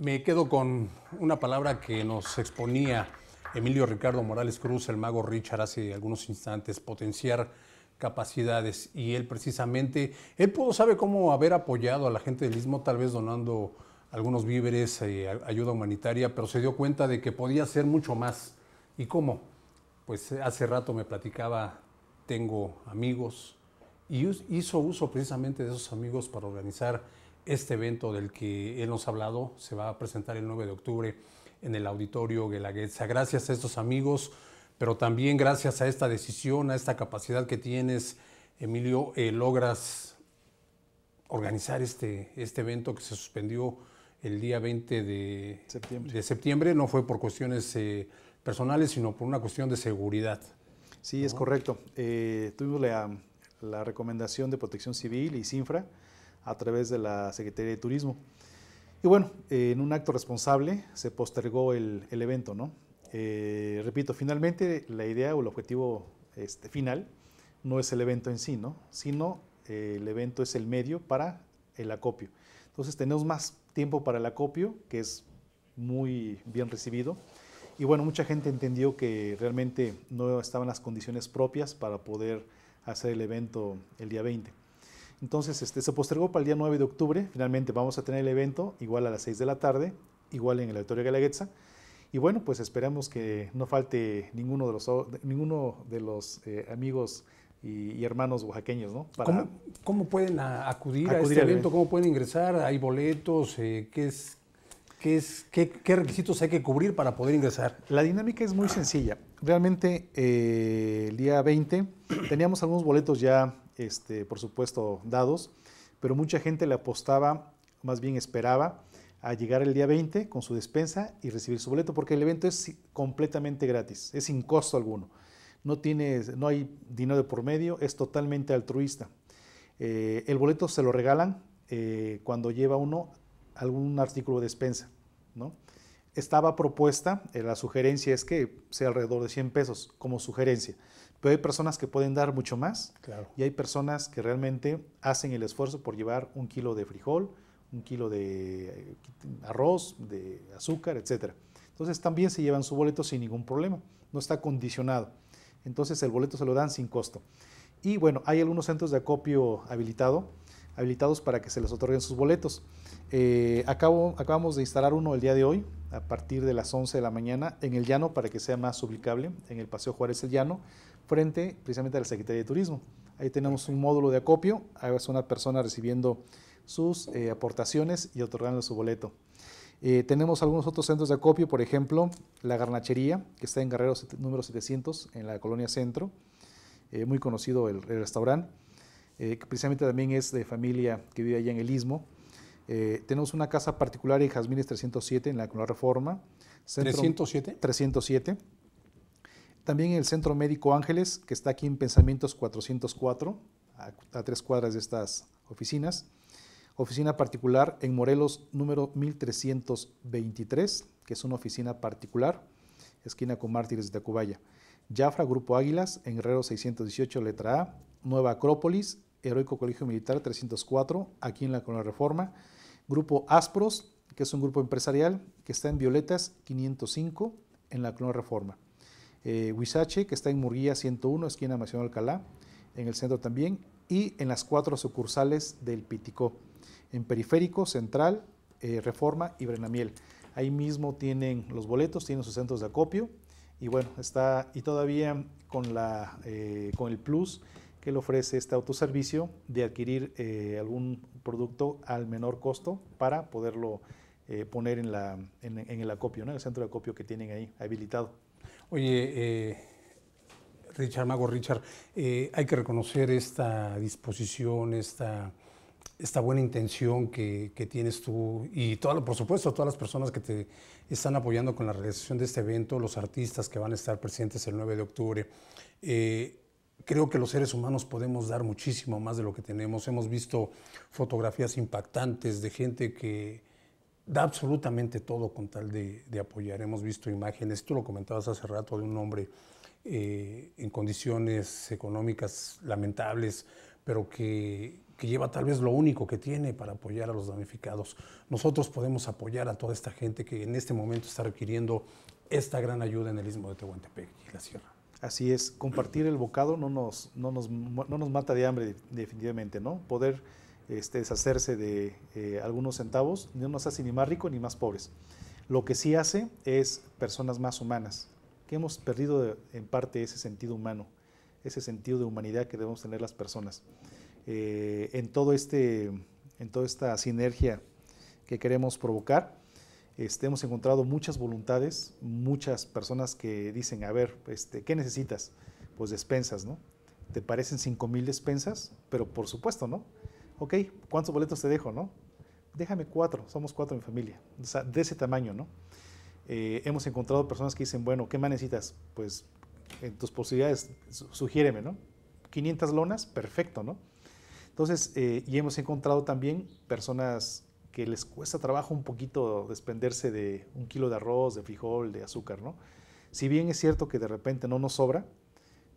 Me quedo con una palabra que nos exponía Emilio Ricardo Morales Cruz, el mago Richard, hace algunos instantes, potenciar capacidades. Y él precisamente, él pudo, saber cómo haber apoyado a la gente del Istmo, tal vez donando algunos víveres, eh, ayuda humanitaria, pero se dio cuenta de que podía hacer mucho más. ¿Y cómo? Pues eh, hace rato me platicaba, tengo amigos, y hizo uso precisamente de esos amigos para organizar este evento del que él nos ha hablado se va a presentar el 9 de octubre en el auditorio Guelaguetza. Gracias a estos amigos, pero también gracias a esta decisión, a esta capacidad que tienes, Emilio, eh, logras organizar este, este evento que se suspendió el día 20 de septiembre. No fue por cuestiones eh, personales, sino por una cuestión de seguridad. Sí, es correcto. Eh, tuvimos la, la recomendación de Protección Civil y CINFRA a través de la Secretaría de Turismo. Y bueno, en un acto responsable se postergó el, el evento, ¿no? Eh, repito, finalmente la idea o el objetivo este, final no es el evento en sí, ¿no? Sino eh, el evento es el medio para el acopio. Entonces tenemos más tiempo para el acopio, que es muy bien recibido. Y bueno, mucha gente entendió que realmente no estaban las condiciones propias para poder hacer el evento el día 20. Entonces este, se postergó para el día 9 de octubre. Finalmente vamos a tener el evento igual a las 6 de la tarde, igual en el Auditorio Galaguetza. Y bueno, pues esperamos que no falte ninguno de los, ninguno de los eh, amigos y, hermanos oaxaqueños, ¿no? ¿Cómo, pueden acudir, a este evento? ¿Cómo pueden ingresar? ¿Hay boletos? Eh, ¿Qué es? ¿Qué, requisitos hay que cubrir para poder ingresar? La dinámica es muy sencilla. Realmente eh, el día 20 teníamos algunos boletos ya este, por supuesto, dados, pero mucha gente le apostaba, más bien esperaba, a llegar el día 20 con su despensa y recibir su boleto, porque el evento es completamente gratis, es sin costo alguno. No, tiene, no hay dinero de por medio, es totalmente altruista. Eh, el boleto se lo regalan eh, cuando lleva uno algún artículo de despensa. ¿no? estaba propuesta, eh, la sugerencia es que sea alrededor de 100 pesos como sugerencia, pero hay personas que pueden dar mucho más y hay personas que realmente hacen el esfuerzo por llevar un kilo de frijol, un kilo de eh, arroz, de azúcar, etc. Entonces también se llevan su boleto sin ningún problema, no está condicionado. Entonces el boleto se lo dan sin costo. Y bueno, hay algunos centros de acopio habilitado habilitados para que se les otorguen sus boletos. Eh, acabo, acabamos de instalar uno el día de hoy, a partir de las 11 de la mañana, en el Llano, para que sea más suplicable en el Paseo Juárez el Llano, frente precisamente a la Secretaría de Turismo. Ahí tenemos un módulo de acopio, a es una persona recibiendo sus eh, aportaciones y otorgando su boleto. Eh, tenemos algunos otros centros de acopio, por ejemplo, la Garnachería, que está en Guerrero número 700, en la colonia Centro, muy conocido el restaurante. Eh, que precisamente también es de familia que vive allá en el Istmo. Eh, tenemos una casa particular en Jazmines 307, en la, Reforma. ¿307? 307. También el Centro Médico Ángeles, que está aquí en Pensamientos 404, a, a tres cuadras de estas oficinas. Oficina particular en Morelos número 1323, que es una oficina particular, esquina con Mártires de Tacubaya. Jafra, Grupo Águilas, en Herrero 618, letra A. Nueva Acrópolis, Heroico Colegio Militar 304, aquí en la Colonia Reforma. Grupo Aspros, que es un grupo empresarial que está en Violetas 505, en la Colonia Reforma. Eh, Huizache, que está en Murguía 101, esquina Maciano Alcalá, en el centro también, y en las cuatro sucursales del Piticó, en Periférico, Central, eh, Reforma y Brenamiel. Ahí mismo tienen los boletos, tienen sus centros de acopio, y bueno, está, y todavía con, la, eh, con el plus que le ofrece este autoservicio de adquirir eh, algún producto al menor costo para poderlo eh, poner en, la, en, el acopio, en el centro de acopio que tienen ahí habilitado. Oye, eh, Richard, Mago Richard, hay que reconocer esta disposición, esta, esta buena intención que, tienes tú y por supuesto todas las personas que te están apoyando con la realización de este evento, los artistas que van a estar presentes el 9 de octubre creo que los seres humanos podemos dar muchísimo más de lo que tenemos. Hemos visto fotografías impactantes de gente que da absolutamente todo con tal de, apoyar. Hemos visto imágenes, tú lo comentabas hace rato, de un hombre eh, en condiciones económicas lamentables, pero que, que lleva tal vez lo único que tiene para apoyar a los damnificados. Nosotros podemos apoyar a toda esta gente que en este momento está requiriendo esta gran ayuda en el istmo de Tehuantepec y la sierra. Así es, compartir el bocado no nos, nos, mata de hambre definitivamente, ¿no? Poder este, deshacerse de eh, algunos centavos no nos hace ni más ricos ni más pobres. Lo que sí hace es personas más humanas, que hemos perdido en parte ese sentido humano, ese sentido de humanidad que debemos tener las personas. Eh, en, todo este, en toda esta sinergia que queremos provocar, este, hemos encontrado muchas voluntades, muchas personas que dicen, a ver, este, ¿qué necesitas? Pues despensas, ¿no? Te parecen 5 mil despensas, pero por supuesto, ¿no? Ok, ¿cuántos boletos te dejo, no? Déjame cuatro, somos cuatro en familia, o sea, de ese tamaño, ¿no? Eh, hemos encontrado personas que dicen, bueno, ¿qué más necesitas? Pues en tus posibilidades, sugiéreme, ¿no? 500 lonas, perfecto, ¿no? Entonces, eh, y hemos encontrado también personas que les cuesta trabajo un poquito despenderse de un kilo de arroz, de frijol, de azúcar, ¿no? Si bien es cierto que de repente no nos sobra,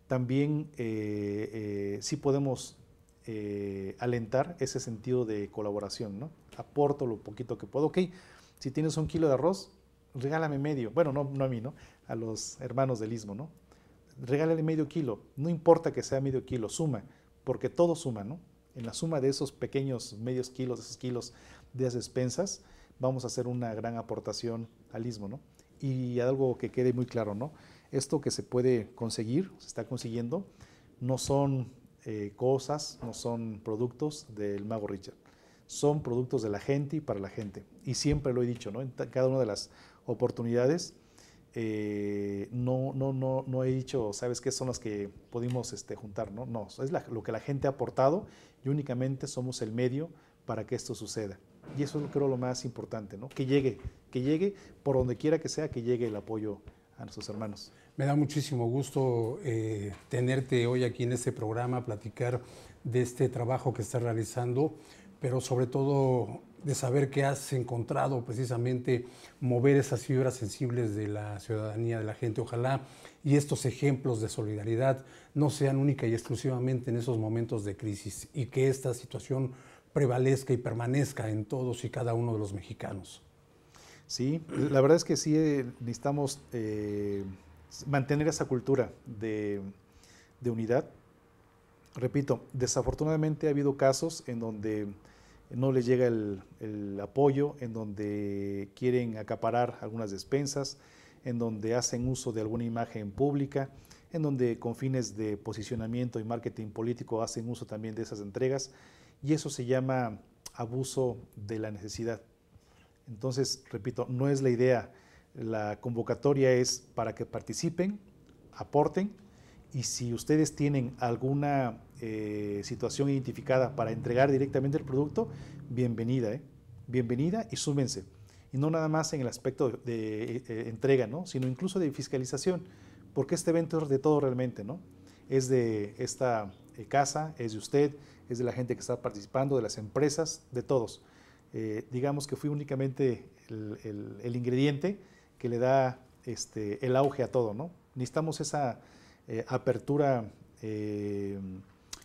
también eh, eh, sí podemos eh, alentar ese sentido de colaboración, ¿no? Aporto lo poquito que puedo. Ok, si tienes un kilo de arroz, regálame medio. Bueno, no, no a mí, ¿no? A los hermanos del Istmo, ¿no? Regálale medio kilo. No importa que sea medio kilo, suma, porque todo suma, ¿no? En la suma de esos pequeños medios kilos, esos kilos, de las despensas, vamos a hacer una gran aportación al ISMO ¿no? Y algo que quede muy claro, ¿no? Esto que se puede conseguir, se está consiguiendo, no son eh, cosas, no son productos del mago Richard, son productos de la gente y para la gente. Y siempre lo he dicho, ¿no? En cada una de las oportunidades, eh, no, no, no, no he dicho, ¿sabes qué son las que pudimos este, juntar? No, no, es lo que la gente ha aportado y únicamente somos el medio para que esto suceda. Y eso es creo lo más importante, ¿no? Que llegue, que llegue por donde quiera que sea, que llegue el apoyo a nuestros hermanos. Me da muchísimo gusto eh, tenerte hoy aquí en este programa, platicar de este trabajo que estás realizando, pero sobre todo de saber que has encontrado precisamente mover esas fibras sensibles de la ciudadanía, de la gente. Ojalá y estos ejemplos de solidaridad no sean única y exclusivamente en esos momentos de crisis y que esta situación prevalezca y permanezca en todos y cada uno de los mexicanos. Sí, la verdad es que sí eh, necesitamos eh, mantener esa cultura de, unidad. Repito, desafortunadamente ha habido casos en donde no les llega el apoyo, en donde quieren acaparar algunas despensas, en donde hacen uso de alguna imagen pública, en donde con fines de posicionamiento y marketing político hacen uso también de esas entregas y eso se llama abuso de la necesidad. Entonces, repito, no es la idea. La convocatoria es para que participen, aporten y si ustedes tienen alguna eh, situación identificada para entregar directamente el producto, bienvenida, ¿eh? bienvenida y súmense. Y no nada más en el aspecto de, eh, entrega, ¿no? sino incluso de fiscalización, porque este evento es de todo realmente, ¿no? Es de esta casa, es de usted, es de la gente que está participando, de las empresas, de todos. Eh, digamos que fui únicamente el, ingrediente que le da este, el auge a todo, ¿no? Necesitamos esa eh, apertura eh,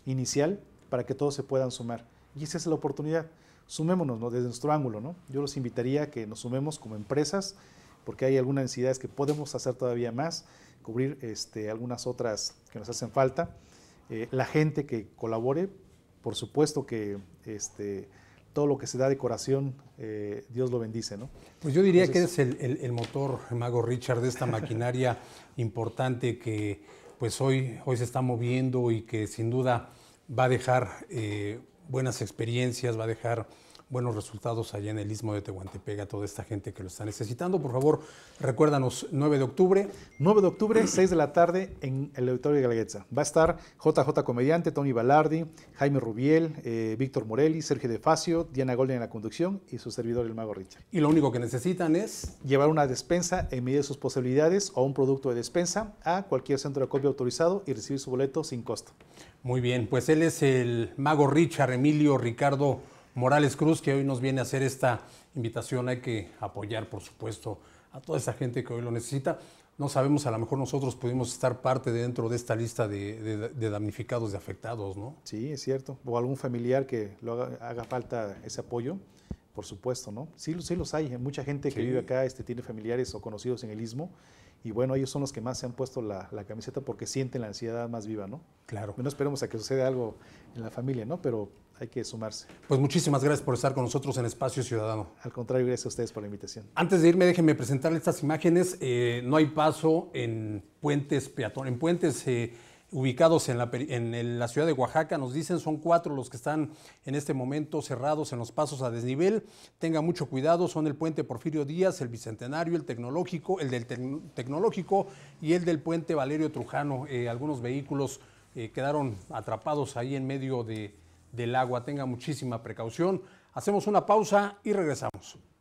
inicial para que todos se puedan sumar. Y esa es la oportunidad. Sumémonos desde nuestro ángulo, ¿no? Yo los invitaría a que nos sumemos como empresas, porque hay algunas necesidades que podemos hacer todavía más, cubrir este, algunas otras que nos hacen falta. la gente que colabore por supuesto que este, todo lo que se da de eh, Dios lo bendice, ¿no? Pues yo diría que es el, motor, Mago Richard, de esta maquinaria importante que pues hoy, hoy se está moviendo y que sin duda va a dejar eh, buenas experiencias, va a dejar buenos resultados allá en el Istmo de Tehuantepec a toda esta gente que lo está necesitando. Por favor, recuérdanos, 9 de octubre. 9 de octubre, 6 de la tarde, en el Auditorio de Galaguetza. Va a estar JJ Comediante, Tony Balardi, Jaime Rubiel, eh, Víctor Morelli, Sergio De Facio, Diana Golden en la conducción y su servidor, el Mago Richard. Y lo único que necesitan es... Llevar una despensa en medida de sus posibilidades o un producto de despensa a cualquier centro de copia autorizado y recibir su boleto sin costo. Muy bien, pues él es el Mago Richard Emilio Ricardo Morales Cruz, que hoy nos viene a hacer esta invitación. Hay que apoyar, por supuesto, a toda esa gente que hoy lo necesita. No sabemos, a lo mejor nosotros pudimos estar parte dentro de esta lista de, damnificados, de afectados, ¿no? Sí, es cierto. O algún familiar que lo haga, haga falta ese apoyo por supuesto, ¿no? Sí, sí los hay, ¿eh? mucha gente que vive acá este, tiene familiares o conocidos en el istmo y bueno, ellos son los que más se han puesto la, camiseta porque sienten la ansiedad más viva, ¿no? Claro. No esperemos a que suceda algo en la familia, ¿no? Pero hay que sumarse. Pues muchísimas gracias por estar con nosotros en Espacio Ciudadano. Al contrario, gracias a ustedes por la invitación. Antes de irme, déjenme presentarles estas imágenes. Eh, no hay paso en puentes Peatón, en puentes... Eh, ubicados en la, ciudad de Oaxaca. Nos dicen son cuatro los que están en este momento cerrados en los pasos a desnivel. Tenga mucho cuidado, son el puente Porfirio Díaz, el Bicentenario, el Tecnológico, el del Tecnológico y el del puente Valerio Trujano. Eh, algunos vehículos eh, quedaron atrapados ahí en medio del agua. Tenga muchísima precaución. Hacemos una pausa y regresamos.